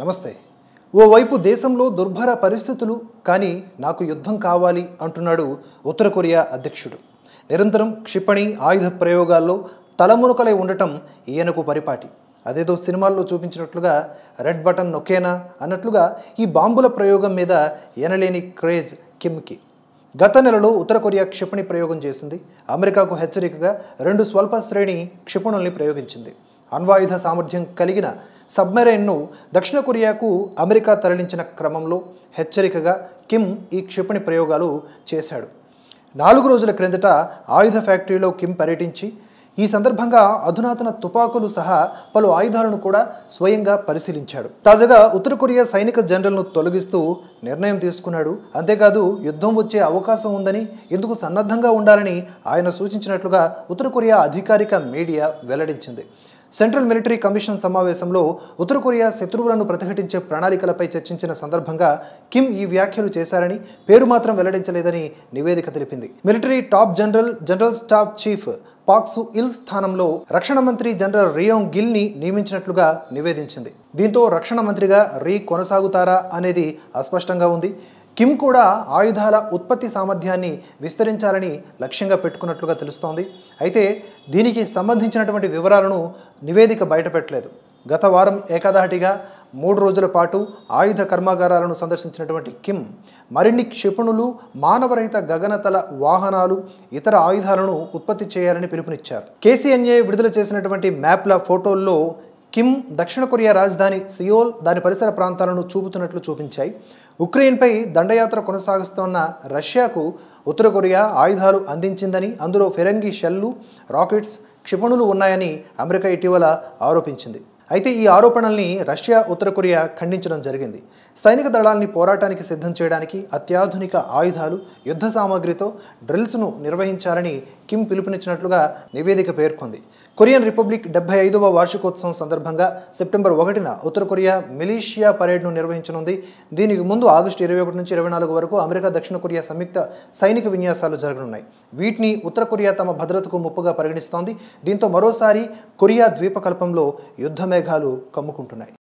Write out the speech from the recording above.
నమస్తే ఓవైపు దేశంలో దుర్భర పరిస్థితులు కానీ నాకు యుద్ధం కావాలి అంటున్నాడు ఉత్తర కొరియా అధ్యక్షుడు నిరంతరం క్షిపణి ఆయుధ ప్రయోగాల్లో తలమునకలై ఉండటం ఈయనకు పరిపాటి అదేదో సినిమాల్లో చూపించినట్లుగా రెడ్ బటన్ నొక్కేనా అన్నట్లుగా ఈ బాంబుల ప్రయోగం మీద ఎనలేని క్రేజ్ కిమ్కి గత నెలలో ఉత్తర కొరియా క్షిపణి ప్రయోగం చేసింది అమెరికాకు హెచ్చరికగా రెండు స్వల్ప శ్రేణి క్షిపణుల్ని ప్రయోగించింది అణ్వాయుధ సామర్థ్యం కలిగిన సబ్మెరైన్ను దక్షిణ కొరియాకు అమెరికా తరలించిన క్రమంలో హెచ్చరికగా కిమ్ ఈ క్షిపణి ప్రయోగాలు చేశాడు నాలుగు రోజుల క్రిందట ఆయుధ ఫ్యాక్టరీలో కిమ్ పర్యటించి ఈ సందర్భంగా అధునాతన తుపాకులు సహా పలు ఆయుధాలను కూడా స్వయంగా పరిశీలించాడు తాజాగా ఉత్తర కొరియా సైనిక జనరల్ను తొలగిస్తూ నిర్ణయం తీసుకున్నాడు అంతేకాదు యుద్ధం వచ్చే అవకాశం ఉందని ఎందుకు సన్నద్ధంగా ఉండాలని ఆయన సూచించినట్లుగా ఉత్తర కొరియా అధికారిక మీడియా వెల్లడించింది సెంట్రల్ మిలిటరీ కమిషన్ సమావేశంలో ఉత్తర కొరియా శత్రువులను ప్రతిఘటించే ప్రణాళికలపై చర్చించిన సందర్భంగా కిమ్ ఈ వ్యాఖ్యలు చేశారని పేరు మాత్రం వెల్లడించలేదని నివేదిక తెలిపింది military top general general staff chief Pak Su Il స్థానంలో రక్షణ మంత్రి జనరల్ రియోంగ్ గిల్ని నియమించినట్లుగా నివేదించింది దీంతో రక్షణ మంత్రిగా రీ కొనసాగుతారా అనేది అస్పష్టంగా ఉంది కిమ్ కూడా ఆయుధాల ఉత్పత్తి సామర్థ్యాన్ని విస్తరించాలని లక్ష్యంగా పెట్టుకున్నట్లుగా తెలుస్తోంది అయితే దీనికి సంబంధించినటువంటి వివరాలను నివేదిక బయటపెట్టలేదు గత వారం ఏకదాటిగా మూడు రోజుల పాటు ఆయుధ కర్మాగారాలను సందర్శించినటువంటి కిమ్ మరిన్ని క్షిపణులు మానవరహిత గగనతల వాహనాలు ఇతర ఆయుధాలను ఉత్పత్తి చేయాలని పిలుపునిచ్చారు కేసీఎన్ఏ విడుదల చేసినటువంటి మ్యాప్ల ఫోటోల్లో కిమ్ దక్షిణ కొరియా రాజధాని సియోల్ దాని పరిసర ప్రాంతాలను చూపుతున్నట్లు చూపించాయి ఉక్రెయిన్పై దండయాత్ర కొనసాగిస్తోన్న రష్యాకు ఉత్తర కొరియా ఆయుధాలు అందించిందని అందులో ఫిరంగి షెల్లు రాకెట్స్ క్షిపణులు ఉన్నాయని అమెరికా ఇటీవల ఆరోపించింది అయితే ఈ ఆరోపణల్ని రష్యా ఉత్తర కొరియా ఖండించడం జరిగింది సైనిక దళాల్ని పోరాటానికి సిద్ధం చేయడానికి అత్యాధునిక ఆయుధాలు యుద్ధ సామాగ్రితో డ్రిల్స్ను నిర్వహించాలని కిమ్ పిలుపునిచ్చినట్లుగా నివేదిక పేర్కొంది కొరియన్ రిపబ్లిక్ డెబ్బై ఐదవ వార్షికోత్సవం సందర్భంగా సెప్టెంబర్ ఒకటిన ఉత్తర కొరియా మిలీషియా పరేడ్ను నిర్వహించనుంది దీనికి ముందు ఆగస్టు ఇరవై ఒకటి నుంచి ఇరవై నాలుగు వరకు అమెరికా దక్షిణ కొరియా సంయుక్త సైనిక విన్యాసాలు జరగనున్నాయి వీటిని ఉత్తర కొరియా తమ భద్రతకు ముప్పుగా పరిగణిస్తోంది దీంతో మరోసారి కొరియా ద్వీపకల్పంలో యుద్ధమే మేఘాలు కమ్ముకుంటున్నాయి